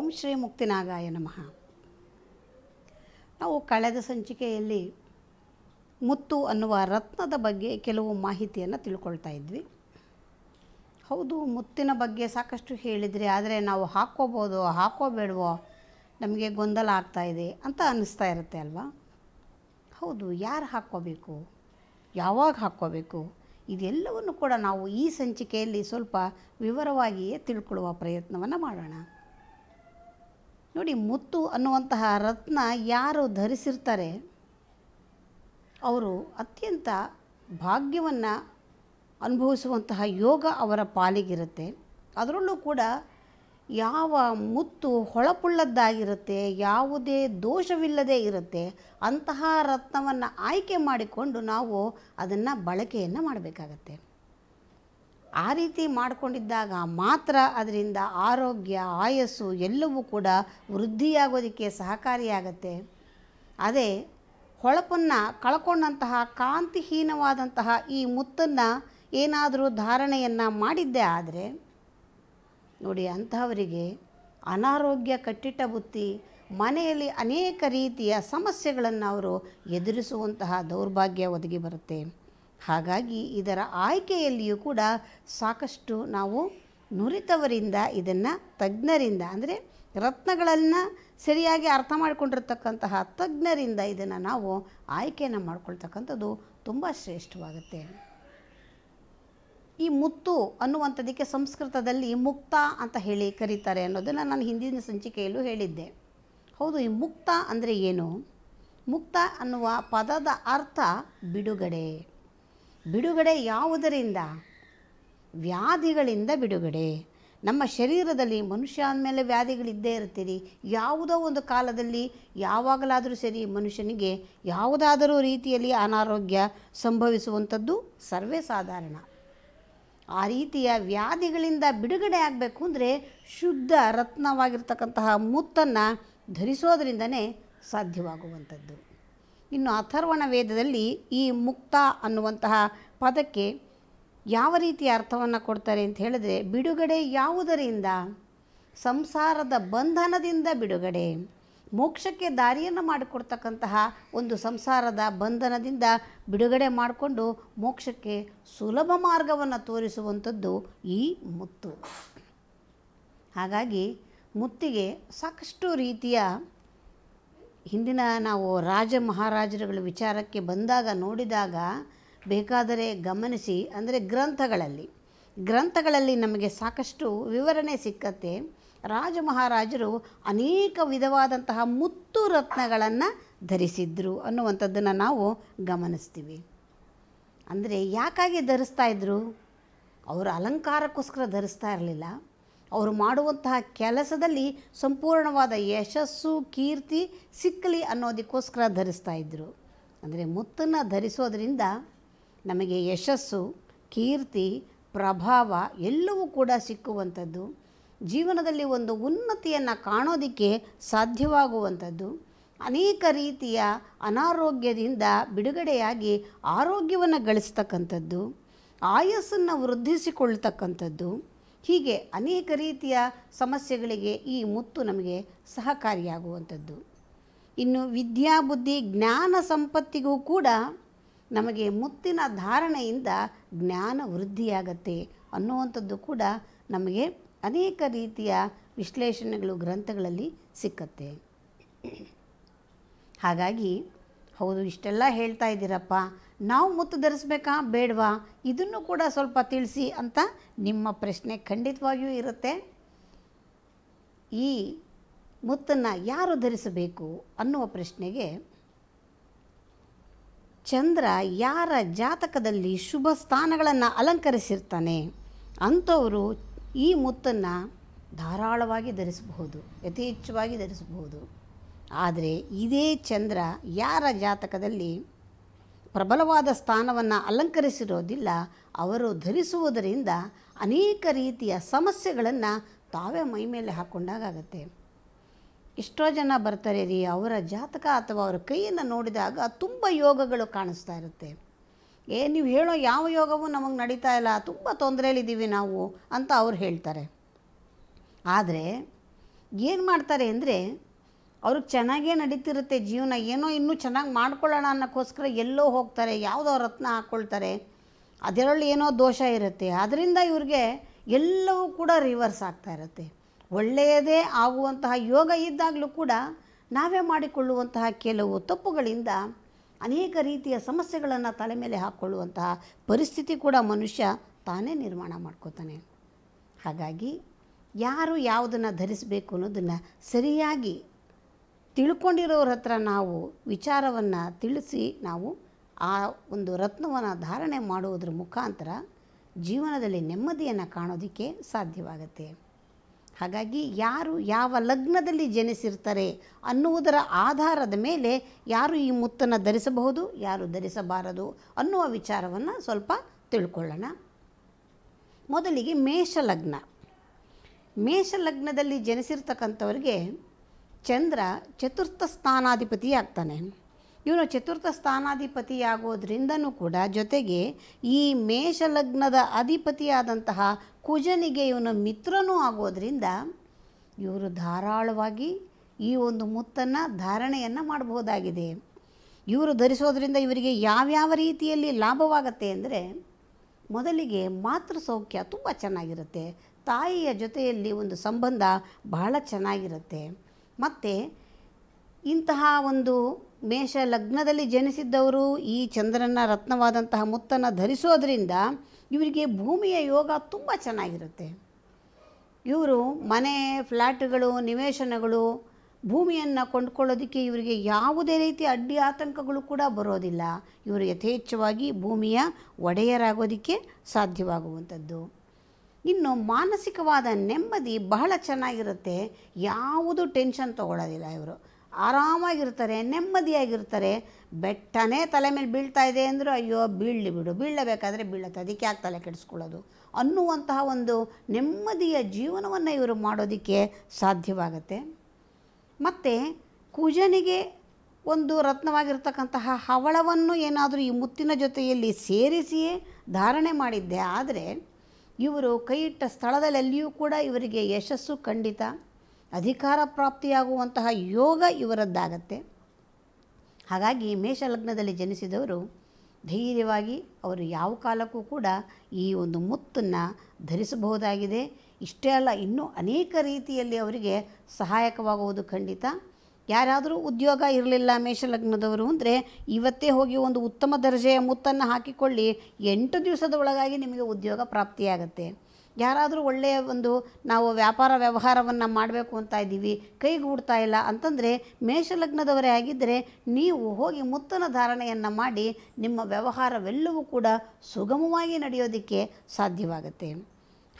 ಓಂ ಶ್ರೀ ಮುಕ್ತಿನಾಗಾಯ ನಮಃ ನಾವು ಕಳೆದ ಸಂಚಿಕೆಯಲ್ಲಿ ಮುತ್ತು ಅನ್ನುವ ರತ್ನದ ಬಗ್ಗೆ ಕೆಲವು ಮಾಹಿತಿಯನ್ನು ತಿಳ್ಕೊಳ್ತಾ ಇದ್ವಿ ಹೌದು ಮುತ್ತಿನ ಬಗ್ಗೆ ಸಾಕಷ್ಟು ಹೇಳಿದರೆ ಆದರೆ ನಾವು ಹಾಕ್ಕೋಬೋದು ಹಾಕೋಬೇಡವೋ ನಮಗೆ ಗೊಂದಲ ಆಗ್ತಾ ಇದೆ ಅಂತ ಅನ್ನಿಸ್ತಾ ಇರುತ್ತೆ ಅಲ್ವಾ ಹೌದು ಯಾರು ಹಾಕ್ಕೋಬೇಕು ಯಾವಾಗ ಹಾಕ್ಕೋಬೇಕು ಇದೆಲ್ಲವನ್ನು ಕೂಡ ನಾವು ಈ ಸಂಚಿಕೆಯಲ್ಲಿ ಸ್ವಲ್ಪ ವಿವರವಾಗಿಯೇ ತಿಳ್ಕೊಳ್ಳುವ ಪ್ರಯತ್ನವನ್ನು ಮಾಡೋಣ ನೋಡಿ ಮುತ್ತು ಅನ್ನುವಂತಹ ರತ್ನ ಯಾರು ಧರಿಸಿರ್ತಾರೆ ಅವರು ಅತ್ಯಂತ ಭಾಗ್ಯವನ್ನು ಅನುಭವಿಸುವಂತಹ ಯೋಗ ಅವರ ಪಾಲಿಗಿರುತ್ತೆ ಅದರಲ್ಲೂ ಕೂಡ ಯಾವ ಮುತ್ತು ಹೊಳಪುಳ್ಳದ್ದಾಗಿರುತ್ತೆ ಯಾವುದೇ ದೋಷವಿಲ್ಲದೆ ಇರುತ್ತೆ ಅಂತಹ ರತ್ನವನ್ನು ಆಯ್ಕೆ ಮಾಡಿಕೊಂಡು ನಾವು ಅದನ್ನು ಬಳಕೆಯನ್ನು ಮಾಡಬೇಕಾಗತ್ತೆ ಆ ರೀತಿ ಮಾಡಿಕೊಂಡಿದ್ದಾಗ ಮಾತ್ರ ಅದರಿಂದ ಆರೋಗ್ಯ ಆಯಸ್ಸು ಎಲ್ಲವೂ ಕೂಡ ವೃದ್ಧಿಯಾಗೋದಕ್ಕೆ ಸಹಕಾರಿಯಾಗತ್ತೆ ಅದೇ ಹೊಳಪನ್ನು ಕಳ್ಕೊಂಡಂತಹ ಕಾಂತಿಹೀನವಾದಂತಹ ಈ ಮುತ್ತನ್ನು ಏನಾದರೂ ಧಾರಣೆಯನ್ನು ಮಾಡಿದ್ದೇ ಆದರೆ ನೋಡಿ ಅಂಥವರಿಗೆ ಅನಾರೋಗ್ಯ ಕಟ್ಟಿಟ್ಟ ಬುತ್ತಿ ಮನೆಯಲ್ಲಿ ಅನೇಕ ರೀತಿಯ ಸಮಸ್ಯೆಗಳನ್ನು ಅವರು ಎದುರಿಸುವಂತಹ ದೌರ್ಭಾಗ್ಯ ಒದಗಿ ಬರುತ್ತೆ ಹಾಗಾಗಿ ಇದರ ಆಯ್ಕೆಯಲ್ಲಿಯೂ ಕೂಡ ಸಾಕಷ್ಟು ನಾವು ನುರಿತವರಿಂದ ಇದನ್ನು ತಜ್ಞರಿಂದ ಅಂದರೆ ರತ್ನಗಳನ್ನು ಸರಿಯಾಗಿ ಅರ್ಥ ಮಾಡಿಕೊಂಡಿರ್ತಕ್ಕಂತಹ ತಜ್ಞರಿಂದ ಇದನ್ನು ನಾವು ಆಯ್ಕೆಯನ್ನು ಮಾಡಿಕೊಳ್ತಕ್ಕಂಥದ್ದು ತುಂಬ ಶ್ರೇಷ್ಠವಾಗುತ್ತೆ ಈ ಮುತ್ತು ಅನ್ನುವಂಥದ್ದಕ್ಕೆ ಸಂಸ್ಕೃತದಲ್ಲಿ ಮುಕ್ತ ಅಂತ ಹೇಳಿ ಕರೀತಾರೆ ಅನ್ನೋದನ್ನು ನಾನು ಹಿಂದಿನ ಸಂಚಿಕೆಯಲ್ಲೂ ಹೇಳಿದ್ದೆ ಹೌದು ಈ ಮುಕ್ತ ಅಂದರೆ ಏನು ಮುಕ್ತ ಅನ್ನುವ ಪದದ ಅರ್ಥ ಬಿಡುಗಡೆ ಬಿಡುಗಡೆ ಯಾವುದರಿಂದ ವ್ಯಾಧಿಗಳಿಂದ ಬಿಡುಗಡೆ ನಮ್ಮ ಶರೀರದಲ್ಲಿ ಮನುಷ್ಯ ಅಂದಮೇಲೆ ವ್ಯಾಧಿಗಳಿದ್ದೇ ಇರ್ತೀರಿ ಯಾವುದೋ ಒಂದು ಕಾಲದಲ್ಲಿ ಯಾವಾಗಲಾದರೂ ಸರಿ ಮನುಷ್ಯನಿಗೆ ಯಾವುದಾದರೂ ರೀತಿಯಲ್ಲಿ ಅನಾರೋಗ್ಯ ಸಂಭವಿಸುವಂಥದ್ದು ಸರ್ವೇ ಸಾಧಾರಣ ಆ ರೀತಿಯ ವ್ಯಾಧಿಗಳಿಂದ ಬಿಡುಗಡೆ ಆಗಬೇಕು ಅಂದರೆ ಶುದ್ಧ ರತ್ನವಾಗಿರ್ತಕ್ಕಂತಹ ಮುತ್ತನ್ನು ಧರಿಸೋದ್ರಿಂದನೇ ಸಾಧ್ಯವಾಗುವಂಥದ್ದು ಇನ್ನು ಅಥರ್ವಣ ವೇದದಲ್ಲಿ ಈ ಮುಕ್ತ ಅನ್ನುವಂತಹ ಪದಕ್ಕೆ ಯಾವ ರೀತಿಯ ಅರ್ಥವನ್ನು ಕೊಡ್ತಾರೆ ಅಂತ ಹೇಳಿದ್ರೆ ಬಿಡುಗಡೆ ಯಾವುದರಿಂದ ಸಂಸಾರದ ಬಂಧನದಿಂದ ಬಿಡುಗಡೆ ಮೋಕ್ಷಕ್ಕೆ ದಾರಿಯನ್ನು ಮಾಡಿಕೊಡ್ತಕ್ಕಂತಹ ಒಂದು ಸಂಸಾರದ ಬಂಧನದಿಂದ ಬಿಡುಗಡೆ ಮಾಡಿಕೊಂಡು ಮೋಕ್ಷಕ್ಕೆ ಸುಲಭ ಮಾರ್ಗವನ್ನು ತೋರಿಸುವಂಥದ್ದು ಈ ಮುತ್ತು ಹಾಗಾಗಿ ಮುತ್ತಿಗೆ ಸಾಕಷ್ಟು ರೀತಿಯ ಹಿಂದಿನ ನಾವು ರಾಜ ಮಹಾರಾಜರುಗಳ ವಿಚಾರಕ್ಕೆ ಬಂದಾಗ ನೋಡಿದಾಗ ಬೇಕಾದರೆ ಗಮನಿಸಿ ಅಂದರೆ ಗ್ರಂಥಗಳಲ್ಲಿ ಗ್ರಂಥಗಳಲ್ಲಿ ನಮಗೆ ಸಾಕಷ್ಟು ವಿವರಣೆ ಸಿಕ್ಕತ್ತೆ ರಾಜ ಮಹಾರಾಜರು ಅನೇಕ ವಿಧವಾದಂತಹ ಮುತ್ತು ರತ್ನಗಳನ್ನು ಧರಿಸಿದ್ರು ಅನ್ನುವಂಥದ್ದನ್ನು ನಾವು ಗಮನಿಸ್ತೀವಿ ಅಂದರೆ ಯಾಕಾಗಿ ಧರಿಸ್ತಾ ಇದ್ದರು ಅವರು ಅಲಂಕಾರಕ್ಕೋಸ್ಕರ ಧರಿಸ್ತಾ ಇರಲಿಲ್ಲ ಅವರು ಮಾಡುವಂತಹ ಕೆಲಸದಲ್ಲಿ ಸಂಪೂರ್ಣವಾದ ಯಶಸ್ಸು ಕೀರ್ತಿ ಸಿಕ್ಕಲಿ ಅನ್ನೋದಕ್ಕೋಸ್ಕರ ಧರಿಸ್ತಾ ಇದ್ದರು ಅಂದರೆ ಮುತ್ತನ್ನು ಧರಿಸೋದರಿಂದ ನಮಗೆ ಯಶಸ್ಸು ಕೀರ್ತಿ ಪ್ರಭಾವ ಎಲ್ಲವೂ ಕೂಡ ಸಿಕ್ಕುವಂಥದ್ದು ಜೀವನದಲ್ಲಿ ಒಂದು ಉನ್ನತಿಯನ್ನು ಕಾಣೋದಕ್ಕೆ ಸಾಧ್ಯವಾಗುವಂಥದ್ದು ಅನೇಕ ರೀತಿಯ ಅನಾರೋಗ್ಯದಿಂದ ಬಿಡುಗಡೆಯಾಗಿ ಆರೋಗ್ಯವನ್ನು ಗಳಿಸ್ತಕ್ಕಂಥದ್ದು ಆಯಸ್ಸನ್ನು ವೃದ್ಧಿಸಿಕೊಳ್ತಕ್ಕಂಥದ್ದು ಹೀಗೆ ಅನೇಕ ರೀತಿಯ ಸಮಸ್ಯೆಗಳಿಗೆ ಈ ಮುತ್ತು ನಮಗೆ ಸಹಕಾರಿಯಾಗುವಂಥದ್ದು ಇನ್ನು ವಿದ್ಯಾ ಬುದ್ಧಿ ಜ್ಞಾನ ಸಂಪತ್ತಿಗೂ ಕೂಡ ನಮಗೆ ಮುತ್ತಿನ ಧಾರಣೆಯಿಂದ ಜ್ಞಾನ ವೃದ್ಧಿಯಾಗತ್ತೆ ಅನ್ನುವಂಥದ್ದು ಕೂಡ ನಮಗೆ ಅನೇಕ ರೀತಿಯ ವಿಶ್ಲೇಷಣೆಗಳು ಗ್ರಂಥಗಳಲ್ಲಿ ಸಿಕ್ಕತ್ತೆ ಹಾಗಾಗಿ ಹೌದು ಇಷ್ಟೆಲ್ಲ ಹೇಳ್ತಾ ಇದ್ದೀರಪ್ಪ ನಾವು ಮುತ್ತು ಧರಿಸ್ಬೇಕಾ ಬೇಡವಾ ಇದನ್ನು ಕೂಡ ಸ್ವಲ್ಪ ತಿಳಿಸಿ ಅಂತ ನಿಮ್ಮ ಪ್ರಶ್ನೆ ಖಂಡಿತವಾಗಿಯೂ ಇರುತ್ತೆ ಈ ಮುತ್ತನ್ನು ಯಾರು ಧರಿಸಬೇಕು ಅನ್ನುವ ಪ್ರಶ್ನೆಗೆ ಚಂದ್ರ ಯಾರ ಜಾತಕದಲ್ಲಿ ಶುಭ ಸ್ಥಾನಗಳನ್ನು ಅಲಂಕರಿಸಿರ್ತಾನೆ ಅಂಥವರು ಈ ಮುತ್ತನ್ನು ಧಾರಾಳವಾಗಿ ಧರಿಸಬಹುದು ಯಥೇಚ್ಛವಾಗಿ ಧರಿಸಬಹುದು ಆದರೆ ಇದೇ ಚಂದ್ರ ಯಾರ ಜಾತಕದಲ್ಲಿ ಪ್ರಬಲವಾದ ಸ್ಥಾನವನ್ನು ಅಲಂಕರಿಸಿರೋದಿಲ್ಲ ಅವರು ಧರಿಸುವುದರಿಂದ ಅನೇಕ ರೀತಿಯ ಸಮಸ್ಯೆಗಳನ್ನು ತಾವೇ ಮೈ ಮೇಲೆ ಹಾಕ್ಕೊಂಡಾಗತ್ತೆ ಎಷ್ಟೋ ಜನ ಬರ್ತಾರೆ ರೀ ಅವರ ಜಾತಕ ಅಥವಾ ಅವರ ಕೈಯನ್ನು ನೋಡಿದಾಗ ತುಂಬ ಯೋಗಗಳು ಕಾಣಿಸ್ತಾ ಇರುತ್ತೆ ಏ ನೀವು ಹೇಳೋ ಯಾವ ಯೋಗವೂ ನಮಗೆ ನಡೀತಾ ಇಲ್ಲ ತುಂಬ ತೊಂದರೆಯಲ್ಲಿದ್ದೀವಿ ನಾವು ಅಂತ ಅವ್ರು ಹೇಳ್ತಾರೆ ಆದರೆ ಏನು ಮಾಡ್ತಾರೆ ಅಂದರೆ ಅವ್ರಿಗೆ ಚೆನ್ನಾಗೇ ನಡೀತಿರುತ್ತೆ ಜೀವನ ಏನೋ ಇನ್ನೂ ಚೆನ್ನಾಗಿ ಮಾಡ್ಕೊಳ್ಳೋಣ ಅನ್ನೋಕ್ಕೋಸ್ಕರ ಎಲ್ಲೋ ಹೋಗ್ತಾರೆ ಯಾವುದೋ ರತ್ನ ಹಾಕ್ಕೊಳ್ತಾರೆ ಅದರಲ್ಲಿ ಏನೋ ದೋಷ ಇರುತ್ತೆ ಅದರಿಂದ ಇವ್ರಿಗೆ ಎಲ್ಲವೂ ಕೂಡ ರಿವರ್ಸ್ ಆಗ್ತಾ ಇರುತ್ತೆ ಒಳ್ಳೆಯದೇ ಆಗುವಂತಹ ಯೋಗ ಇದ್ದಾಗಲೂ ಕೂಡ ನಾವೇ ಮಾಡಿಕೊಳ್ಳುವಂತಹ ಕೆಲವು ತಪ್ಪುಗಳಿಂದ ಅನೇಕ ರೀತಿಯ ಸಮಸ್ಯೆಗಳನ್ನು ತಲೆ ಮೇಲೆ ಹಾಕ್ಕೊಳ್ಳುವಂತಹ ಪರಿಸ್ಥಿತಿ ಕೂಡ ಮನುಷ್ಯ ತಾನೇ ನಿರ್ಮಾಣ ಮಾಡ್ಕೋತಾನೆ ಹಾಗಾಗಿ ಯಾರು ಯಾವುದನ್ನು ಧರಿಸಬೇಕು ಅನ್ನೋದನ್ನು ಸರಿಯಾಗಿ ತಿಳ್ಕೊಂಡಿರೋರ ಹತ್ರ ನಾವು ವಿಚಾರವನ್ನು ತಿಳಿಸಿ ನಾವು ಆ ಒಂದು ರತ್ನವನ್ನು ಧಾರಣೆ ಮಾಡುವುದರ ಮುಖಾಂತರ ಜೀವನದಲ್ಲಿ ನೆಮ್ಮದಿಯನ್ನು ಕಾಣೋದಕ್ಕೆ ಸಾಧ್ಯವಾಗುತ್ತೆ ಹಾಗಾಗಿ ಯಾರು ಯಾವ ಲಗ್ನದಲ್ಲಿ ಜನಿಸಿರ್ತಾರೆ ಅನ್ನುವುದರ ಆಧಾರದ ಮೇಲೆ ಯಾರು ಈ ಮುತ್ತನ್ನು ಧರಿಸಬಹುದು ಯಾರು ಧರಿಸಬಾರದು ಅನ್ನುವ ವಿಚಾರವನ್ನು ಸ್ವಲ್ಪ ತಿಳ್ಕೊಳ್ಳೋಣ ಮೊದಲಿಗೆ ಮೇಷ ಲಗ್ನ ಮೇಷ ಲಗ್ನದಲ್ಲಿ ಜನಿಸಿರ್ತಕ್ಕಂಥವ್ರಿಗೆ ಚಂದ್ರ ಚತುರ್ಥ ಸ್ಥಾನಾಧಿಪತಿ ಆಗ್ತಾನೆ ಇವನು ಚತುರ್ಥ ಸ್ಥಾನಾಧಿಪತಿಯಾಗೋದ್ರಿಂದನೂ ಕೂಡ ಜೊತೆಗೆ ಈ ಮೇಷಲಗ್ನದ ಅಧಿಪತಿಯಾದಂತಹ ಕುಜನಿಗೆ ಇವನ ಮಿತ್ರನೂ ಆಗೋದ್ರಿಂದ ಇವರು ಧಾರಾಳವಾಗಿ ಈ ಒಂದು ಮುತ್ತನ್ನು ಧಾರಣೆಯನ್ನು ಮಾಡಬಹುದಾಗಿದೆ ಇವರು ಧರಿಸೋದ್ರಿಂದ ಇವರಿಗೆ ಯಾವ್ಯಾವ ರೀತಿಯಲ್ಲಿ ಲಾಭವಾಗತ್ತೆ ಅಂದರೆ ಮೊದಲಿಗೆ ಮಾತೃ ಸೌಖ್ಯ ತುಂಬ ಚೆನ್ನಾಗಿರುತ್ತೆ ತಾಯಿಯ ಜೊತೆಯಲ್ಲಿ ಒಂದು ಸಂಬಂಧ ಬಹಳ ಚೆನ್ನಾಗಿರುತ್ತೆ ಮತ್ತು ಇಂತಹ ಒಂದು ಮೇಷ ಲಗ್ನದಲ್ಲಿ ಜನಿಸಿದ್ದವರು ಈ ಚಂದ್ರನ ರತ್ನವಾದಂತಹ ಮುತ್ತನ್ನು ಧರಿಸೋದ್ರಿಂದ ಇವರಿಗೆ ಭೂಮಿಯ ಯೋಗ ತುಂಬ ಚೆನ್ನಾಗಿರುತ್ತೆ ಇವರು ಮನೆ ಫ್ಲ್ಯಾಟ್ಗಳು ನಿವೇಶನಗಳು ಭೂಮಿಯನ್ನು ಕೊಂಡ್ಕೊಳ್ಳೋದಕ್ಕೆ ಇವರಿಗೆ ಯಾವುದೇ ರೀತಿ ಅಡ್ಡಿ ಆತಂಕಗಳು ಕೂಡ ಬರೋದಿಲ್ಲ ಇವರು ಯಥೇಚ್ಛವಾಗಿ ಭೂಮಿಯ ಒಡೆಯರಾಗೋದಕ್ಕೆ ಸಾಧ್ಯವಾಗುವಂಥದ್ದು ಇನ್ನು ಮಾನಸಿಕವಾದ ನೆಮ್ಮದಿ ಬಹಳ ಚೆನ್ನಾಗಿರುತ್ತೆ ಯಾವುದು ಟೆನ್ಷನ್ ತೊಗೊಳ್ಳೋದಿಲ್ಲ ಇವರು ಆರಾಮಾಗಿರ್ತಾರೆ ನೆಮ್ಮದಿಯಾಗಿರ್ತಾರೆ ಬೆಟ್ಟನೇ ತಲೆ ಮೇಲೆ ಬೀಳ್ತಾ ಇದೆ ಅಂದರೂ ಅಯ್ಯೋ ಬೀಳಲಿ ಬಿಡು ಬೀಳಬೇಕಾದ್ರೆ ಬೀಳುತ್ತೆ ಅದಕ್ಕೆ ಯಾಕೆ ತಲೆ ಕೆಡಿಸ್ಕೊಳ್ಳೋದು ಅನ್ನುವಂತಹ ಒಂದು ನೆಮ್ಮದಿಯ ಜೀವನವನ್ನು ಇವರು ಮಾಡೋದಕ್ಕೆ ಸಾಧ್ಯವಾಗುತ್ತೆ ಮತ್ತು ಕುಜನಿಗೆ ಒಂದು ರತ್ನವಾಗಿರ್ತಕ್ಕಂತಹ ಹವಳವನ್ನು ಏನಾದರೂ ಈ ಮುತ್ತಿನ ಜೊತೆಯಲ್ಲಿ ಸೇರಿಸಿಯೇ ಧಾರಣೆ ಮಾಡಿದ್ದೆ ಆದರೆ ಇವರು ಕೈಯಿಟ್ಟ ಸ್ಥಳದಲ್ಲೆಲ್ಲಿಯೂ ಕೂಡ ಇವರಿಗೆ ಯಶಸ್ಸು ಖಂಡಿತ ಅಧಿಕಾರ ಪ್ರಾಪ್ತಿಯಾಗುವಂತಹ ಯೋಗ ಇವರದ್ದಾಗತ್ತೆ ಹಾಗಾಗಿ ಮೇಷಲಗ್ನದಲ್ಲಿ ಜನಿಸಿದವರು ಧೈರ್ಯವಾಗಿ ಅವರು ಯಾವ ಕಾಲಕ್ಕೂ ಕೂಡ ಈ ಒಂದು ಮುತ್ತನ್ನು ಧರಿಸಬಹುದಾಗಿದೆ ಇಷ್ಟೇ ಅಲ್ಲ ಇನ್ನೂ ಅನೇಕ ರೀತಿಯಲ್ಲಿ ಅವರಿಗೆ ಸಹಾಯಕವಾಗುವುದು ಖಂಡಿತ ಯಾರಾದರೂ ಉದ್ಯೋಗ ಇರಲಿಲ್ಲ ಮೇಷಲಗ್ನದವರು ಅಂದರೆ ಇವತ್ತೇ ಹೋಗಿ ಒಂದು ಉತ್ತಮ ದರ್ಜೆಯ ಮುತ್ತನ್ನು ಹಾಕಿಕೊಳ್ಳಿ ಎಂಟು ದಿವಸದ ಒಳಗಾಗಿ ನಿಮಗೆ ಉದ್ಯೋಗ ಪ್ರಾಪ್ತಿಯಾಗುತ್ತೆ ಯಾರಾದರೂ ಒಳ್ಳೆಯ ಒಂದು ನಾವು ವ್ಯಾಪಾರ ವ್ಯವಹಾರವನ್ನು ಮಾಡಬೇಕು ಅಂತ ಇದ್ದೀವಿ ಕೈಗೂಡ್ತಾ ಇಲ್ಲ ಅಂತಂದರೆ ಮೇಷಲಗ್ನದವರೇ ಆಗಿದ್ದರೆ ನೀವು ಹೋಗಿ ಮುತ್ತನ ಧಾರಣೆಯನ್ನು ಮಾಡಿ ನಿಮ್ಮ ವ್ಯವಹಾರವೆಲ್ಲವೂ ಕೂಡ ಸುಗಮವಾಗಿ ನಡೆಯೋದಕ್ಕೆ ಸಾಧ್ಯವಾಗುತ್ತೆ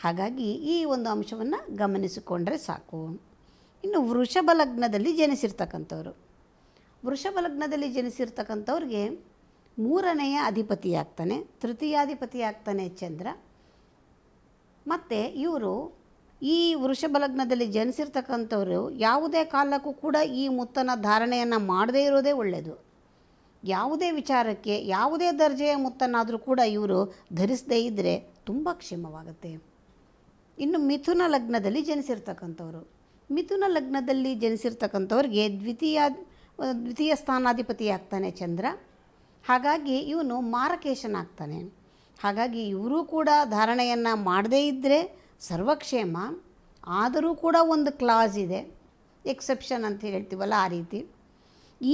ಹಾಗಾಗಿ ಈ ಒಂದು ಅಂಶವನ್ನು ಗಮನಿಸಿಕೊಂಡ್ರೆ ಸಾಕು ಇನ್ನು ವೃಷಭ ಲಗ್ನದಲ್ಲಿ ಜನಿಸಿರ್ತಕ್ಕಂಥವ್ರು ವೃಷಭ ಲಗ್ನದಲ್ಲಿ ಜನಿಸಿರ್ತಕ್ಕಂಥವ್ರಿಗೆ ಮೂರನೆಯ ಅಧಿಪತಿಯಾಗ್ತಾನೆ ಆಗ್ತಾನೆ ಚಂದ್ರ ಮತ್ತು ಇವರು ಈ ವೃಷಭ ಲಗ್ನದಲ್ಲಿ ಜನಿಸಿರ್ತಕ್ಕಂಥವ್ರು ಯಾವುದೇ ಕಾಲಕ್ಕೂ ಕೂಡ ಈ ಮುತ್ತನ ಧಾರಣೆಯನ್ನು ಮಾಡದೇ ಇರೋದೇ ಒಳ್ಳೆಯದು ಯಾವುದೇ ವಿಚಾರಕ್ಕೆ ಯಾವುದೇ ದರ್ಜೆಯ ಮುತ್ತನ್ನಾದರೂ ಕೂಡ ಇವರು ಧರಿಸದೇ ಇದ್ದರೆ ತುಂಬ ಕ್ಷೇಮವಾಗುತ್ತೆ ಇನ್ನು ಮಿಥುನ ಲಗ್ನದಲ್ಲಿ ಜನಿಸಿರ್ತಕ್ಕಂಥವ್ರು ಮಿಥುನ ಲಗ್ನದಲ್ಲಿ ಜನಿಸಿರ್ತಕ್ಕಂಥವ್ರಿಗೆ ದ್ವಿತೀಯ ದ್ವಿತೀಯ ಸ್ಥಾನಾಧಿಪತಿ ಆಗ್ತಾನೆ ಚಂದ್ರ ಹಾಗಾಗಿ ಇವನು ಆಗ್ತಾನೆ ಹಾಗಾಗಿ ಇವರು ಕೂಡ ಧಾರಣೆಯನ್ನು ಮಾಡದೇ ಇದ್ದರೆ ಸರ್ವಕ್ಷೇಮ ಆದರೂ ಕೂಡ ಒಂದು ಕ್ಲಾಸ್ ಇದೆ ಎಕ್ಸೆಪ್ಷನ್ ಅಂತ ಹೇಳ್ತೀವಲ್ಲ ಆ ರೀತಿ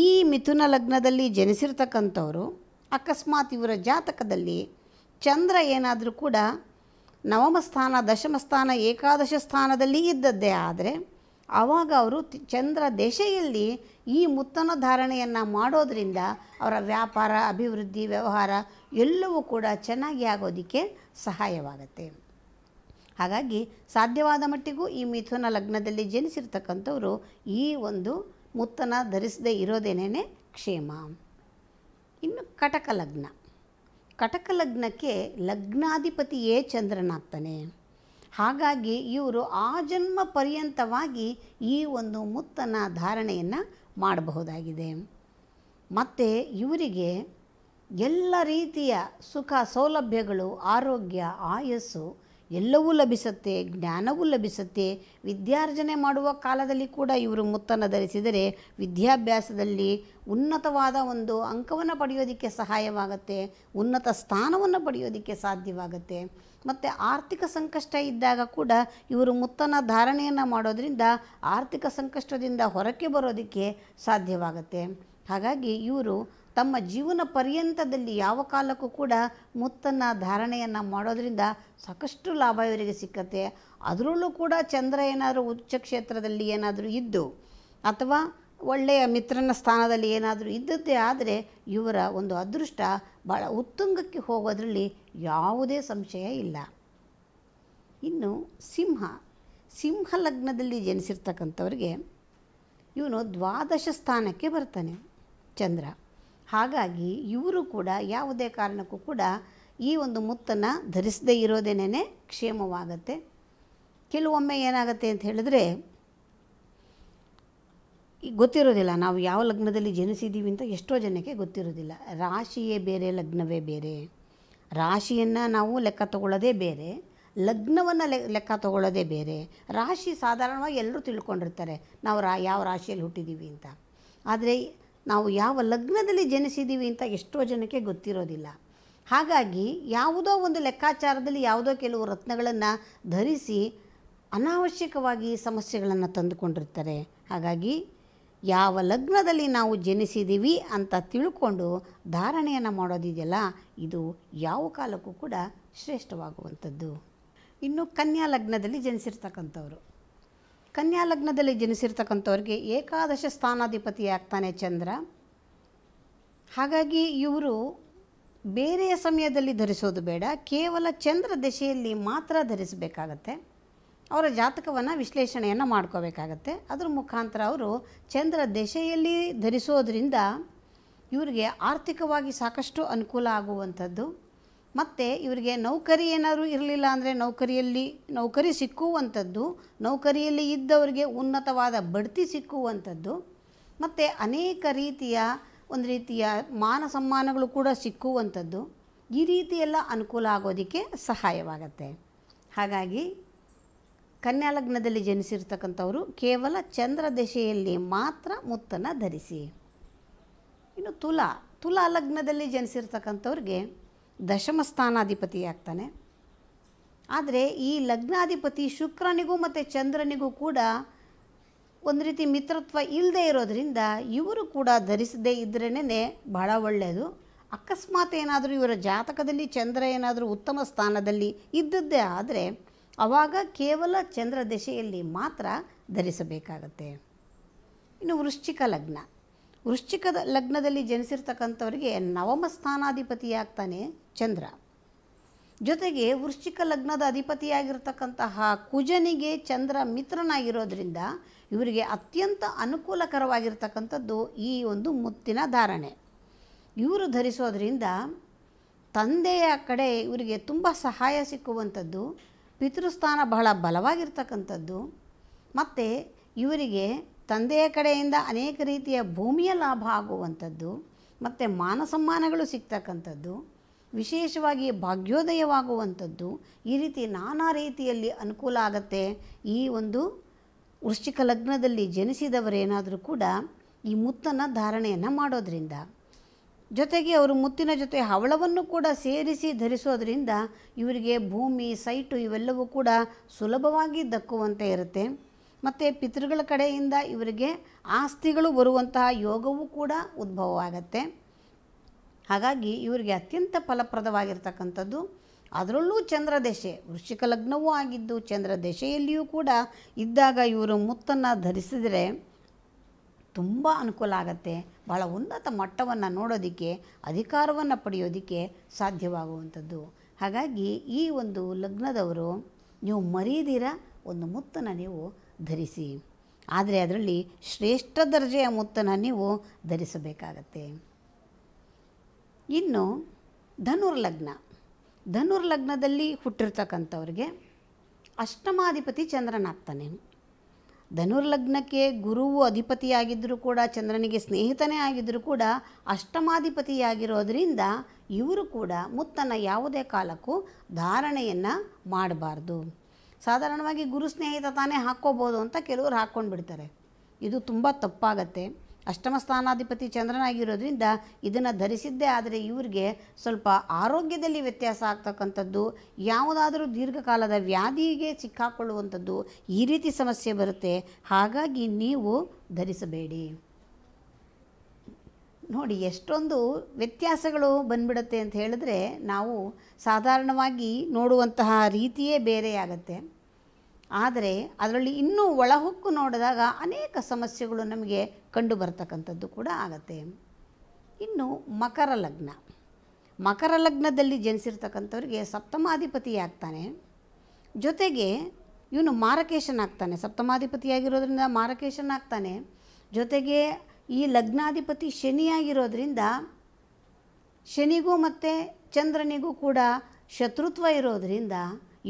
ಈ ಮಿಥುನ ಲಗ್ನದಲ್ಲಿ ಜನಿಸಿರ್ತಕ್ಕಂಥವರು ಅಕಸ್ಮಾತ್ ಇವರ ಜಾತಕದಲ್ಲಿ ಚಂದ್ರ ಏನಾದರೂ ಕೂಡ ನವಮ ಸ್ಥಾನ ದಶಮ ಸ್ಥಾನ ಏಕಾದಶ ಸ್ಥಾನದಲ್ಲಿ ಇದ್ದದ್ದೇ ಆದರೆ ಆವಾಗ ಅವರು ಚಂದ್ರ ದೇಶೆಯಲ್ಲಿ ಈ ಮುತ್ತನ ಧಾರಣೆಯನ್ನು ಮಾಡೋದರಿಂದ ಅವರ ವ್ಯಾಪಾರ ಅಭಿವೃದ್ಧಿ ವ್ಯವಹಾರ ಎಲ್ಲವೂ ಕೂಡ ಚೆನ್ನಾಗಿ ಆಗೋದಕ್ಕೆ ಸಹಾಯವಾಗುತ್ತೆ ಹಾಗಾಗಿ ಸಾಧ್ಯವಾದ ಮಟ್ಟಿಗೂ ಈ ಮಿಥುನ ಲಗ್ನದಲ್ಲಿ ಜನಿಸಿರ್ತಕ್ಕಂಥವರು ಈ ಒಂದು ಮುತ್ತನ ಧರಿಸದೇ ಇರೋದೇನೇ ಕ್ಷೇಮ ಇನ್ನು ಕಟಕ ಲಗ್ನ ಕಟಕ ಲಗ್ನಕ್ಕೆ ಲಗ್ನಾಧಿಪತಿಯೇ ಚಂದ್ರನಾಗ್ತಾನೆ ಹಾಗಾಗಿ ಇವರು ಆ ಜನ್ಮ ಪರ್ಯಂತವಾಗಿ ಈ ಒಂದು ಮುತ್ತನ ಧಾರಣೆಯನ್ನು ಮಾಡಬಹುದಾಗಿದೆ ಮತ್ತು ಇವರಿಗೆ ಎಲ್ಲ ರೀತಿಯ ಸುಖ ಸೌಲಭ್ಯಗಳು ಆರೋಗ್ಯ ಆಯಸ್ಸು ಎಲ್ಲವೂ ಲಭಿಸುತ್ತೆ ಜ್ಞಾನವೂ ಲಭಿಸುತ್ತೆ ವಿದ್ಯಾರ್ಜನೆ ಮಾಡುವ ಕಾಲದಲ್ಲಿ ಕೂಡ ಇವರು ಮುತ್ತನ್ನು ಧರಿಸಿದರೆ ವಿದ್ಯಾಭ್ಯಾಸದಲ್ಲಿ ಉನ್ನತವಾದ ಒಂದು ಅಂಕವನ್ನು ಪಡೆಯೋದಕ್ಕೆ ಸಹಾಯವಾಗುತ್ತೆ ಉನ್ನತ ಸ್ಥಾನವನ್ನು ಪಡೆಯೋದಕ್ಕೆ ಸಾಧ್ಯವಾಗುತ್ತೆ ಮತ್ತು ಆರ್ಥಿಕ ಸಂಕಷ್ಟ ಇದ್ದಾಗ ಕೂಡ ಇವರು ಮುತ್ತನ ಧಾರಣೆಯನ್ನು ಮಾಡೋದರಿಂದ ಆರ್ಥಿಕ ಸಂಕಷ್ಟದಿಂದ ಹೊರಕ್ಕೆ ಬರೋದಕ್ಕೆ ಸಾಧ್ಯವಾಗುತ್ತೆ ಹಾಗಾಗಿ ಇವರು ತಮ್ಮ ಜೀವನ ಪರ್ಯಂತದಲ್ಲಿ ಯಾವ ಕಾಲಕ್ಕೂ ಕೂಡ ಮುತ್ತನ್ನು ಧಾರಣೆಯನ್ನು ಮಾಡೋದರಿಂದ ಸಾಕಷ್ಟು ಲಾಭ ಇವರಿಗೆ ಸಿಕ್ಕತ್ತೆ ಅದರಲ್ಲೂ ಕೂಡ ಚಂದ್ರ ಏನಾದರೂ ಉಚ್ಚ ಕ್ಷೇತ್ರದಲ್ಲಿ ಏನಾದರೂ ಇದ್ದು ಅಥವಾ ಒಳ್ಳೆಯ ಮಿತ್ರನ ಸ್ಥಾನದಲ್ಲಿ ಏನಾದರೂ ಇದ್ದದ್ದೇ ಆದರೆ ಇವರ ಒಂದು ಅದೃಷ್ಟ ಭಾಳ ಉತ್ತುಂಗಕ್ಕೆ ಹೋಗೋದರಲ್ಲಿ ಯಾವುದೇ ಸಂಶಯ ಇಲ್ಲ ಇನ್ನು ಸಿಂಹ ಸಿಂಹ ಲಗ್ನದಲ್ಲಿ ಜನಿಸಿರ್ತಕ್ಕಂಥವ್ರಿಗೆ ಇವನು ದ್ವಾದಶ ಸ್ಥಾನಕ್ಕೆ ಬರ್ತಾನೆ ಚಂದ್ರ ಹಾಗಾಗಿ ಇವರು ಕೂಡ ಯಾವುದೇ ಕಾರಣಕ್ಕೂ ಕೂಡ ಈ ಒಂದು ಮುತ್ತನ್ನು ಧರಿಸದೇ ಇರೋದೇನೇ ಕ್ಷೇಮವಾಗತ್ತೆ ಕೆಲವೊಮ್ಮೆ ಏನಾಗುತ್ತೆ ಅಂತ ಹೇಳಿದ್ರೆ ಗೊತ್ತಿರೋದಿಲ್ಲ ನಾವು ಯಾವ ಲಗ್ನದಲ್ಲಿ ಜನಿಸಿದ್ದೀವಿ ಅಂತ ಎಷ್ಟೋ ಜನಕ್ಕೆ ಗೊತ್ತಿರೋದಿಲ್ಲ ರಾಶಿಯೇ ಬೇರೆ ಲಗ್ನವೇ ಬೇರೆ ರಾಶಿಯನ್ನು ನಾವು ಲೆಕ್ಕ ತಗೊಳ್ಳೋದೇ ಬೇರೆ ಲಗ್ನವನ್ನು ಲೆಕ್ಕ ತಗೊಳ್ಳೋದೇ ಬೇರೆ ರಾಶಿ ಸಾಧಾರಣವಾಗಿ ಎಲ್ಲರೂ ತಿಳ್ಕೊಂಡಿರ್ತಾರೆ ನಾವು ರಾ ಯಾವ ರಾಶಿಯಲ್ಲಿ ಹುಟ್ಟಿದ್ದೀವಿ ಅಂತ ಆದರೆ ನಾವು ಯಾವ ಲಗ್ನದಲ್ಲಿ ಜನಿಸಿದ್ದೀವಿ ಅಂತ ಎಷ್ಟೋ ಜನಕ್ಕೆ ಗೊತ್ತಿರೋದಿಲ್ಲ ಹಾಗಾಗಿ ಯಾವುದೋ ಒಂದು ಲೆಕ್ಕಾಚಾರದಲ್ಲಿ ಯಾವುದೋ ಕೆಲವು ರತ್ನಗಳನ್ನು ಧರಿಸಿ ಅನಾವಶ್ಯಕವಾಗಿ ಸಮಸ್ಯೆಗಳನ್ನು ತಂದುಕೊಂಡಿರ್ತಾರೆ ಹಾಗಾಗಿ ಯಾವ ಲಗ್ನದಲ್ಲಿ ನಾವು ಜನಿಸಿದ್ದೀವಿ ಅಂತ ತಿಳ್ಕೊಂಡು ಧಾರಣೆಯನ್ನು ಮಾಡೋದಿದೆಯಲ್ಲ ಇದು ಯಾವ ಕಾಲಕ್ಕೂ ಕೂಡ ಶ್ರೇಷ್ಠವಾಗುವಂಥದ್ದು ಇನ್ನು ಕನ್ಯಾ ಲಗ್ನದಲ್ಲಿ ಜನಿಸಿರ್ತಕ್ಕಂಥವ್ರು ಕನ್ಯಾ ಲಗ್ನದಲ್ಲಿ ಜನಿಸಿರ್ತಕ್ಕಂಥವ್ರಿಗೆ ಏಕಾದಶ ಸ್ಥಾನಾಧಿಪತಿ ಆಗ್ತಾನೆ ಚಂದ್ರ ಹಾಗಾಗಿ ಇವರು ಬೇರೆಯ ಸಮಯದಲ್ಲಿ ಧರಿಸೋದು ಬೇಡ ಕೇವಲ ಚಂದ್ರ ದಶೆಯಲ್ಲಿ ಮಾತ್ರ ಧರಿಸಬೇಕಾಗತ್ತೆ ಅವರ ಜಾತಕವನ್ನು ವಿಶ್ಲೇಷಣೆಯನ್ನು ಮಾಡ್ಕೋಬೇಕಾಗತ್ತೆ ಅದ್ರ ಮುಖಾಂತರ ಅವರು ಚಂದ್ರ ದೆಸೆಯಲ್ಲಿ ಧರಿಸೋದ್ರಿಂದ ಇವರಿಗೆ ಆರ್ಥಿಕವಾಗಿ ಸಾಕಷ್ಟು ಅನುಕೂಲ ಆಗುವಂಥದ್ದು ಮತ್ತು ಇವರಿಗೆ ನೌಕರಿ ಏನಾದರೂ ಇರಲಿಲ್ಲ ಅಂದರೆ ನೌಕರಿಯಲ್ಲಿ ನೌಕರಿ ಸಿಕ್ಕುವಂಥದ್ದು ನೌಕರಿಯಲ್ಲಿ ಇದ್ದವರಿಗೆ ಉನ್ನತವಾದ ಬಡ್ತಿ ಸಿಕ್ಕುವಂಥದ್ದು ಮತ್ತು ಅನೇಕ ರೀತಿಯ ಒಂದು ರೀತಿಯ ಮಾನ ಸಮ್ಮಾನಗಳು ಕೂಡ ಸಿಕ್ಕುವಂಥದ್ದು ಈ ರೀತಿಯೆಲ್ಲ ಅನುಕೂಲ ಆಗೋದಕ್ಕೆ ಸಹಾಯವಾಗತ್ತೆ ಹಾಗಾಗಿ ಕನ್ಯಾ ಲಗ್ನದಲ್ಲಿ ಜನಿಸಿರ್ತಕ್ಕಂಥವರು ಕೇವಲ ಚಂದ್ರ ದಶೆಯಲ್ಲಿ ಮಾತ್ರ ಮುತ್ತನ್ನು ಧರಿಸಿ ಇನ್ನು ತುಲಾ ತುಲಾ ಲಗ್ನದಲ್ಲಿ ಜನಿಸಿರ್ತಕ್ಕಂಥವ್ರಿಗೆ ದಶಮ ಸ್ಥಾನಾಧಿಪತಿ ಆಗ್ತಾನೆ ಆದರೆ ಈ ಲಗ್ನಾಧಿಪತಿ ಶುಕ್ರನಿಗೂ ಮತ್ತು ಚಂದ್ರನಿಗೂ ಕೂಡ ಒಂದು ರೀತಿ ಮಿತ್ರತ್ವ ಇಲ್ಲದೆ ಇರೋದರಿಂದ ಇವರು ಕೂಡ ಧರಿಸದೇ ಇದ್ರೇ ಬಹಳ ಒಳ್ಳೆಯದು ಅಕಸ್ಮಾತ್ ಏನಾದರೂ ಇವರ ಜಾತಕದಲ್ಲಿ ಚಂದ್ರ ಏನಾದರೂ ಉತ್ತಮ ಸ್ಥಾನದಲ್ಲಿ ಇದ್ದದ್ದೇ ಆದರೆ ಆವಾಗ ಕೇವಲ ಚಂದ್ರ ದಶೆಯಲ್ಲಿ ಮಾತ್ರ ಧರಿಸಬೇಕಾಗತ್ತೆ ಇನ್ನು ವೃಶ್ಚಿಕ ಲಗ್ನ ವೃಶ್ಚಿಕದ ಲಗ್ನದಲ್ಲಿ ಜನಿಸಿರ್ತಕ್ಕಂಥವರಿಗೆ ನವಮ ಸ್ಥಾನಾಧಿಪತಿಯಾಗ್ತಾನೆ ಚಂದ್ರ ಜೊತೆಗೆ ವೃಶ್ಚಿಕ ಲಗ್ನದ ಅಧಿಪತಿಯಾಗಿರ್ತಕ್ಕಂತಹ ಕುಜನಿಗೆ ಚಂದ್ರ ಮಿತ್ರನಾಗಿರೋದ್ರಿಂದ ಇವರಿಗೆ ಅತ್ಯಂತ ಅನುಕೂಲಕರವಾಗಿರ್ತಕ್ಕಂಥದ್ದು ಈ ಒಂದು ಮುತ್ತಿನ ಧಾರಣೆ ಇವರು ಧರಿಸೋದ್ರಿಂದ ತಂದೆಯ ಕಡೆ ಇವರಿಗೆ ತುಂಬ ಸಹಾಯ ಸಿಕ್ಕುವಂಥದ್ದು ಪಿತೃಸ್ಥಾನ ಬಹಳ ಬಲವಾಗಿರ್ತಕ್ಕಂಥದ್ದು ಮತ್ತು ಇವರಿಗೆ ತಂದೆಯ ಕಡೆಯಿಂದ ಅನೇಕ ರೀತಿಯ ಭೂಮಿಯ ಲಾಭ ಆಗುವಂಥದ್ದು ಮತ್ತು ಮಾನಸಮ್ಮಾನಗಳು ಸಿಗ್ತಕ್ಕಂಥದ್ದು ವಿಶೇಷವಾಗಿ ಭಾಗ್ಯೋದಯವಾಗುವಂಥದ್ದು ಈ ರೀತಿ ನಾನಾ ರೀತಿಯಲ್ಲಿ ಅನುಕೂಲ ಆಗತ್ತೆ ಈ ಒಂದು ವೃಶ್ಚಿಕ ಲಗ್ನದಲ್ಲಿ ಜನಿಸಿದವರೇನಾದರೂ ಕೂಡ ಈ ಮುತ್ತನ್ನು ಧಾರಣೆಯನ್ನು ಮಾಡೋದರಿಂದ ಜೊತೆಗೆ ಅವರು ಮುತ್ತಿನ ಜೊತೆ ಹವಳವನ್ನು ಕೂಡ ಸೇರಿಸಿ ಧರಿಸೋದರಿಂದ ಇವರಿಗೆ ಭೂಮಿ ಸೈಟು ಇವೆಲ್ಲವೂ ಕೂಡ ಸುಲಭವಾಗಿ ದಕ್ಕುವಂತೆ ಇರುತ್ತೆ ಮತ್ತು ಪಿತೃಗಳ ಕಡೆಯಿಂದ ಇವರಿಗೆ ಆಸ್ತಿಗಳು ಬರುವಂತಹ ಯೋಗವೂ ಕೂಡ ಉದ್ಭವವಾಗತ್ತೆ ಹಾಗಾಗಿ ಇವರಿಗೆ ಅತ್ಯಂತ ಫಲಪ್ರದವಾಗಿರ್ತಕ್ಕಂಥದ್ದು ಅದರಲ್ಲೂ ಚಂದ್ರ ದೆಶೆ ವೃಶ್ಚಿಕ ಲಗ್ನವೂ ಆಗಿದ್ದು ಚಂದ್ರ ದೆಶೆಯಲ್ಲಿಯೂ ಕೂಡ ಇದ್ದಾಗ ಇವರು ಮುತ್ತನ್ನು ಧರಿಸಿದರೆ ತುಂಬ ಅನುಕೂಲ ಆಗತ್ತೆ ಬಹಳ ಉನ್ನತ ಮಟ್ಟವನ್ನು ನೋಡೋದಕ್ಕೆ ಅಧಿಕಾರವನ್ನು ಪಡೆಯೋದಕ್ಕೆ ಸಾಧ್ಯವಾಗುವಂಥದ್ದು ಹಾಗಾಗಿ ಈ ಒಂದು ಲಗ್ನದವರು ನೀವು ಮರೀದಿರ ಒಂದು ಮುತ್ತನ್ನು ನೀವು ಧರಿಸಿ ಆದರೆ ಅದರಲ್ಲಿ ಶ್ರೇಷ್ಠ ದರ್ಜೆಯ ಮುತ್ತನ್ನು ನೀವು ಧರಿಸಬೇಕಾಗತ್ತೆ ಇನ್ನು ಧನುರ್ಲಗ್ನ ಧನುರ್ಲಗ್ನದಲ್ಲಿ ಹುಟ್ಟಿರ್ತಕ್ಕಂಥವ್ರಿಗೆ ಅಷ್ಟಮಾಧಿಪತಿ ಚಂದ್ರನಾಗ್ತಾನೆ ಧನುರ್ಲಗ್ನಕ್ಕೆ ಗುರುವು ಅಧಿಪತಿಯಾಗಿದ್ದರೂ ಕೂಡ ಚಂದ್ರನಿಗೆ ಸ್ನೇಹಿತನೇ ಆಗಿದ್ದರೂ ಕೂಡ ಅಷ್ಟಮಾಧಿಪತಿಯಾಗಿರೋದರಿಂದ ಇವರು ಕೂಡ ಮುತ್ತನ್ನು ಯಾವುದೇ ಕಾಲಕ್ಕೂ ಧಾರಣೆಯನ್ನು ಮಾಡಬಾರ್ದು ಸಾಧಾರಣವಾಗಿ ಗುರು ಸ್ನೇಹಿತ ತಾನೇ ಹಾಕ್ಕೋಬೋದು ಅಂತ ಕೆಲವರು ಹಾಕ್ಕೊಂಡು ಬಿಡ್ತಾರೆ ಇದು ತುಂಬ ತಪ್ಪಾಗತ್ತೆ ಅಷ್ಟಮ ಸ್ಥಾನಾಧಿಪತಿ ಚಂದ್ರನಾಗಿರೋದ್ರಿಂದ ಇದನ್ನು ಧರಿಸಿದ್ದೇ ಆದರೆ ಇವರಿಗೆ ಸ್ವಲ್ಪ ಆರೋಗ್ಯದಲ್ಲಿ ವ್ಯತ್ಯಾಸ ಆಗ್ತಕ್ಕಂಥದ್ದು ಯಾವುದಾದರೂ ದೀರ್ಘಕಾಲದ ವ್ಯಾಧಿಗೆ ಸಿಕ್ಕಾಕೊಳ್ಳುವಂಥದ್ದು ಈ ರೀತಿ ಸಮಸ್ಯೆ ಬರುತ್ತೆ ಹಾಗಾಗಿ ನೀವು ಧರಿಸಬೇಡಿ ನೋಡಿ ಎಷ್ಟೊಂದು ವ್ಯತ್ಯಾಸಗಳು ಬಂದ್ಬಿಡುತ್ತೆ ಅಂತ ಹೇಳಿದ್ರೆ ನಾವು ಸಾಧಾರಣವಾಗಿ ನೋಡುವಂತಹ ರೀತಿಯೇ ಬೇರೆಯಾಗತ್ತೆ ಆದರೆ ಅದರಲ್ಲಿ ಇನ್ನೂ ಒಳಹೊಕ್ಕು ನೋಡಿದಾಗ ಅನೇಕ ಸಮಸ್ಯೆಗಳು ನಮಗೆ ಕಂಡು ಬರ್ತಕ್ಕಂಥದ್ದು ಕೂಡ ಆಗತ್ತೆ ಇನ್ನು ಮಕರ ಲಗ್ನ ಮಕರ ಲಗ್ನದಲ್ಲಿ ಜನಿಸಿರ್ತಕ್ಕಂಥವ್ರಿಗೆ ಸಪ್ತಮಾಧಿಪತಿ ಆಗ್ತಾನೆ ಜೊತೆಗೆ ಇವನು ಮಾರಕೇಶನ್ ಆಗ್ತಾನೆ ಸಪ್ತಮಾಧಿಪತಿಯಾಗಿರೋದ್ರಿಂದ ಮಾರಕೇಶನ್ ಆಗ್ತಾನೆ ಜೊತೆಗೆ ಈ ಲಗ್ನಾಧಿಪತಿ ಶನಿಯಾಗಿರೋದ್ರಿಂದ ಶನಿಗೂ ಮತ್ತು ಚಂದ್ರನಿಗೂ ಕೂಡ ಶತ್ರುತ್ವ ಇರೋದರಿಂದ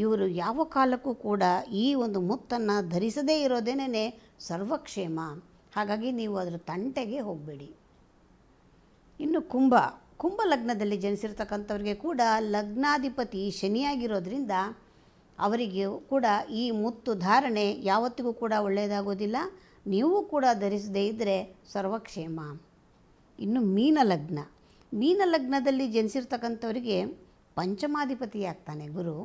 ಇವರು ಯಾವ ಕಾಲಕ್ಕೂ ಕೂಡ ಈ ಒಂದು ಮುತ್ತನ್ನು ಧರಿಸದೇ ಇರೋದೇನೇ ಸರ್ವಕ್ಷೇಮ ಹಾಗಾಗಿ ನೀವು ಅದರ ತಂಟೆಗೆ ಹೋಗಬೇಡಿ ಇನ್ನು ಕುಂಭ ಕುಂಭ ಲಗ್ನದಲ್ಲಿ ಜನಿಸಿರ್ತಕ್ಕಂಥವ್ರಿಗೆ ಕೂಡ ಲಗ್ನಾಧಿಪತಿ ಶನಿಯಾಗಿರೋದ್ರಿಂದ ಅವರಿಗೆ ಕೂಡ ಈ ಮುತ್ತು ಧಾರಣೆ ಯಾವತ್ತಿಗೂ ಕೂಡ ಒಳ್ಳೆಯದಾಗೋದಿಲ್ಲ ನೀವು ಕೂಡ ಧರಿಸದೇ ಇದ್ದರೆ ಸರ್ವಕ್ಷೇಮ ಇನ್ನು ಮೀನ ಲಗ್ನ ಮೀನ ಲಗ್ನದಲ್ಲಿ ಜನಿಸಿರ್ತಕ್ಕಂಥವರಿಗೆ ಪಂಚಮಾಧಿಪತಿ ಆಗ್ತಾನೆ ಗುರು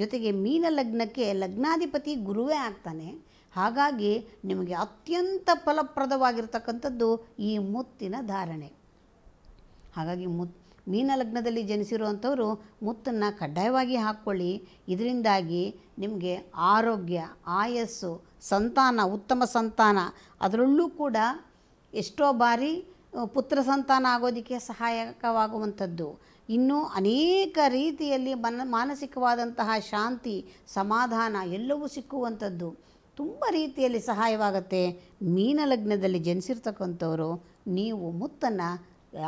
ಜೊತೆಗೆ ಮೀನ ಲಗ್ನಕ್ಕೆ ಲಗ್ನಾಧಿಪತಿ ಗುರುವೇ ಆಗ್ತಾನೆ ಹಾಗಾಗಿ ನಿಮಗೆ ಅತ್ಯಂತ ಫಲಪ್ರದವಾಗಿರ್ತಕ್ಕಂಥದ್ದು ಈ ಮುತ್ತಿನ ಧಾರಣೆ ಹಾಗಾಗಿ ಮುತ್ ಮೀನ ಲಗ್ನದಲ್ಲಿ ಜನಿಸಿರುವಂಥವರು ಮುತ್ತನ್ನು ಕಡ್ಡಾಯವಾಗಿ ಹಾಕ್ಕೊಳ್ಳಿ ಇದರಿಂದಾಗಿ ನಿಮಗೆ ಆರೋಗ್ಯ ಆಯಸ್ಸು ಸಂತಾನ ಉತ್ತಮ ಸಂತಾನ ಅದರಲ್ಲೂ ಕೂಡ ಎಷ್ಟೋ ಬಾರಿ ಪುತ್ರ ಸಂತಾನ ಆಗೋದಕ್ಕೆ ಸಹಾಯಕವಾಗುವಂಥದ್ದು ಇನ್ನೂ ಅನೇಕ ರೀತಿಯಲ್ಲಿ ಮನ ಮಾನಸಿಕವಾದಂತಹ ಶಾಂತಿ ಸಮಾಧಾನ ಎಲ್ಲವೂ ಸಿಕ್ಕುವಂಥದ್ದು ತುಂಬ ರೀತಿಯಲ್ಲಿ ಸಹಾಯವಾಗುತ್ತೆ ಮೀನ ಲಗ್ನದಲ್ಲಿ ಜನಿಸಿರ್ತಕ್ಕಂಥವರು ನೀವು ಮುತ್ತನ್ನು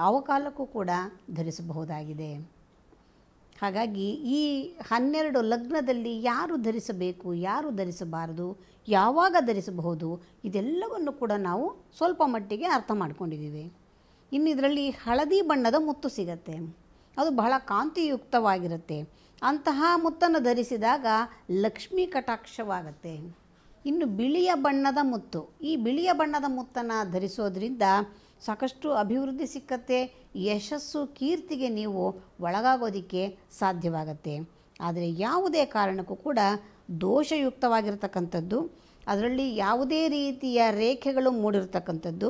ಯಾವ ಕಾಲಕ್ಕೂ ಕೂಡ ಧರಿಸಬಹುದಾಗಿದೆ ಹಾಗಾಗಿ ಈ ಹನ್ನೆರಡು ಲಗ್ನದಲ್ಲಿ ಯಾರು ಧರಿಸಬೇಕು ಯಾರು ಧರಿಸಬಾರದು ಯಾವಾಗ ಧರಿಸಬಹುದು ಇದೆಲ್ಲವನ್ನು ಕೂಡ ನಾವು ಸ್ವಲ್ಪ ಮಟ್ಟಿಗೆ ಅರ್ಥ ಮಾಡ್ಕೊಂಡಿದ್ದೀವಿ ಇನ್ನು ಇದರಲ್ಲಿ ಹಳದಿ ಬಣ್ಣದ ಮುತ್ತು ಸಿಗತ್ತೆ ಅದು ಬಹಳ ಕಾಂತಿಯುಕ್ತವಾಗಿರುತ್ತೆ ಅಂತಹ ಮುತ್ತನ್ನು ಧರಿಸಿದಾಗ ಲಕ್ಷ್ಮೀ ಕಟಾಕ್ಷವಾಗುತ್ತೆ ಇನ್ನು ಬಿಳಿಯ ಬಣ್ಣದ ಮುತ್ತು ಈ ಬಿಳಿಯ ಬಣ್ಣದ ಮುತ್ತನ್ನು ಧರಿಸೋದ್ರಿಂದ ಸಾಕಷ್ಟು ಅಭಿವೃದ್ಧಿ ಸಿಕ್ಕತ್ತೆ ಯಶಸ್ಸು ಕೀರ್ತಿಗೆ ನೀವು ಒಳಗಾಗೋದಕ್ಕೆ ಸಾಧ್ಯವಾಗುತ್ತೆ ಆದರೆ ಯಾವುದೇ ಕಾರಣಕ್ಕೂ ಕೂಡ ದೋಷಯುಕ್ತವಾಗಿರತಕ್ಕಂಥದ್ದು ಅದರಲ್ಲಿ ಯಾವುದೇ ರೀತಿಯ ರೇಖೆಗಳು ಮೂಡಿರತಕ್ಕಂಥದ್ದು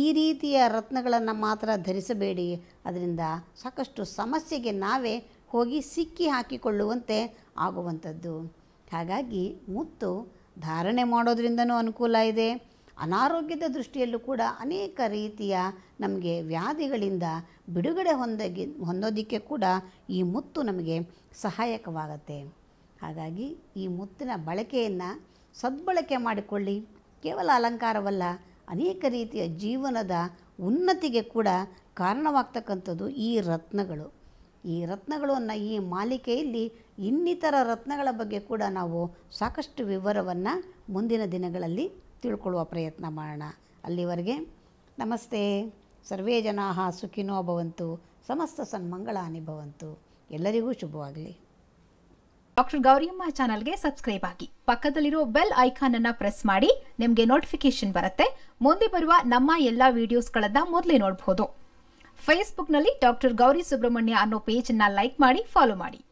ಈ ರೀತಿಯ ರತ್ನಗಳನ್ನು ಮಾತ್ರ ಧರಿಸಬೇಡಿ ಅದರಿಂದ ಸಾಕಷ್ಟು ಸಮಸ್ಯೆಗೆ ನಾವೇ ಹೋಗಿ ಸಿಕ್ಕಿ ಹಾಕಿಕೊಳ್ಳುವಂತೆ ಆಗುವಂಥದ್ದು ಹಾಗಾಗಿ ಮುತ್ತು ಧಾರಣೆ ಮಾಡೋದರಿಂದನೂ ಅನುಕೂಲ ಇದೆ ಅನಾರೋಗ್ಯದ ದೃಷ್ಟಿಯಲ್ಲೂ ಕೂಡ ಅನೇಕ ರೀತಿಯ ನಮಗೆ ವ್ಯಾಧಿಗಳಿಂದ ಬಿಡುಗಡೆ ಹೊಂದಗಿ ಹೊಂದೋದಕ್ಕೆ ಕೂಡ ಈ ಮುತ್ತು ನಮಗೆ ಸಹಾಯಕವಾಗತ್ತೆ ಹಾಗಾಗಿ ಈ ಮುತ್ತಿನ ಬಳಕೆಯನ್ನು ಸದ್ಬಳಕೆ ಮಾಡಿಕೊಳ್ಳಿ ಕೇವಲ ಅಲಂಕಾರವಲ್ಲ ಅನೇಕ ರೀತಿಯ ಜೀವನದ ಉನ್ನತಿಗೆ ಕೂಡ ಕಾರಣವಾಗ್ತಕ್ಕಂಥದ್ದು ಈ ರತ್ನಗಳು ಈ ರತ್ನಗಳನ್ನು ಈ ಮಾಲಿಕೆಯಲ್ಲಿ ಇನ್ನಿತರ ರತ್ನಗಳ ಬಗ್ಗೆ ಕೂಡ ನಾವು ಸಾಕಷ್ಟು ವಿವರವನ್ನು ಮುಂದಿನ ದಿನಗಳಲ್ಲಿ ತಿಳ್ಕೊಳ್ಳುವ ಪ್ರಯತ್ನ ಮಾಡೋಣ ಅಲ್ಲಿವರೆಗೆ ನಮಸ್ತೆ ಸರ್ವೇ ಜನಾ ಸುಖಿನೋ ಭವಂತು ಸಮಸ್ತ ಸನ್ಮಂಗಳಾನಿ ಭವಂತು ಎಲ್ಲರಿಗೂ ಶುಭವಾಗಲಿ ಡಾಕ್ಟರ್ ಗೌರಿಯಮ್ಮ ಚಾನಲ್ಗೆ ಸಬ್ಸ್ಕ್ರೈಬ್ ಆಗಿ ಪಕ್ಕದಲ್ಲಿರೋ ಬೆಲ್ ಐಕಾನ್ ಅನ್ನ ಪ್ರೆಸ್ ಮಾಡಿ ನಿಮಗೆ ನೋಟಿಫಿಕೇಶನ್ ಬರುತ್ತೆ ಮುಂದೆ ಬರುವ ನಮ್ಮ ಎಲ್ಲ ವಿಡಿಯೋಸ್ಗಳನ್ನ ಮೊದಲೇ ನೋಡಬಹುದು ಫೇಸ್ಬುಕ್ನಲ್ಲಿ ಡಾಕ್ಟರ್ ಗೌರಿ ಸುಬ್ರಹ್ಮಣ್ಯ ಅನ್ನೋ ಪೇಜ್ ಅನ್ನ ಲೈಕ್ ಮಾಡಿ ಫಾಲೋ ಮಾಡಿ